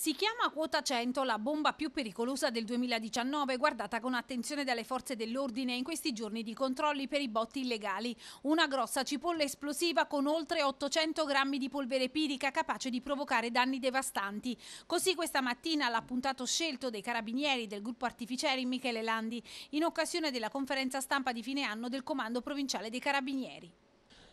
Si chiama Quota 100 la bomba più pericolosa del 2019, guardata con attenzione dalle forze dell'ordine in questi giorni di controlli per i botti illegali. Una grossa cipolla esplosiva con oltre 800 grammi di polvere pirica capace di provocare danni devastanti. Così questa mattina l'ha puntato scelto dei carabinieri del gruppo artificieri Michele Landi in occasione della conferenza stampa di fine anno del Comando Provinciale dei Carabinieri.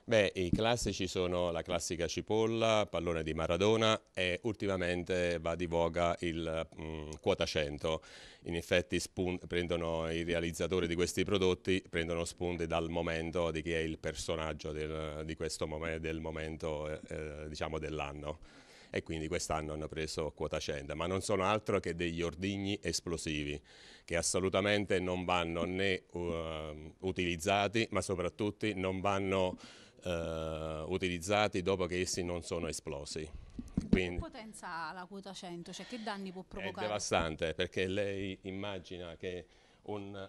Beh, i classici sono la classica cipolla, pallone di Maradona e ultimamente va di voga il mh, mm, quota 100. In effetti prendono, i realizzatori di questi prodotti prendono spunti dal momento di chi è il personaggio del, di questo mom del momento eh, eh, diciamo dell'anno e quindi quest'anno hanno preso quota 100, ma non sono altro che degli ordigni esplosivi che assolutamente non vanno né uh, utilizzati ma soprattutto non vanno eh, utilizzati dopo che essi non sono esplosi. Quindi, che potenza ha la quota 100? Cioè che danni può provocare? È devastante perché lei immagina che un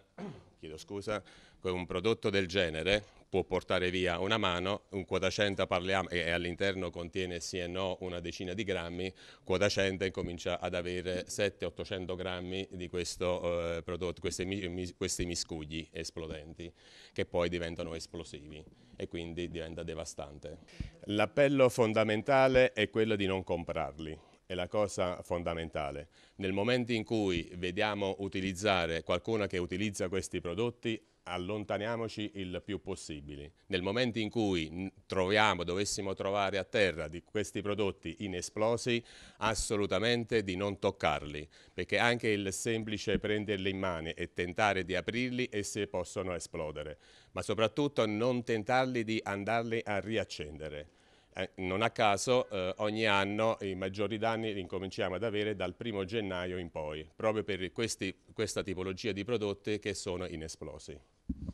chiedo scusa, con un prodotto del genere può portare via una mano, un quadacenta parliamo e all'interno contiene sì e no una decina di grammi, quadacenta comincia ad avere 700-800 grammi di questo eh, prodotto, questi, questi miscugli esplodenti che poi diventano esplosivi e quindi diventa devastante. L'appello fondamentale è quello di non comprarli è la cosa fondamentale. Nel momento in cui vediamo utilizzare qualcuno che utilizza questi prodotti, allontaniamoci il più possibile. Nel momento in cui troviamo, dovessimo trovare a terra di questi prodotti inesplosi, assolutamente di non toccarli, perché anche il semplice prenderli in mano e tentare di aprirli, e se possono esplodere, ma soprattutto non tentarli di andarli a riaccendere eh, non a caso eh, ogni anno i maggiori danni li incominciamo ad avere dal 1 gennaio in poi, proprio per questi, questa tipologia di prodotti che sono inesplosi.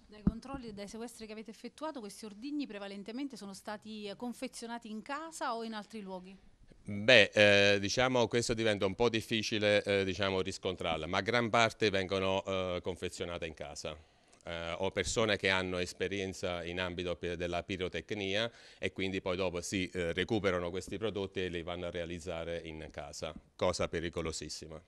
Dai controlli e dai sequestri che avete effettuato, questi ordigni prevalentemente sono stati eh, confezionati in casa o in altri luoghi? Beh, eh, diciamo questo diventa un po' difficile eh, diciamo, riscontrarla, ma gran parte vengono confezionate in casa eh, o persone che hanno esperienza in ambito della pirotecnia e quindi poi dopo si eh, recuperano questi prodotti e li vanno a realizzare in casa, cosa pericolosissima.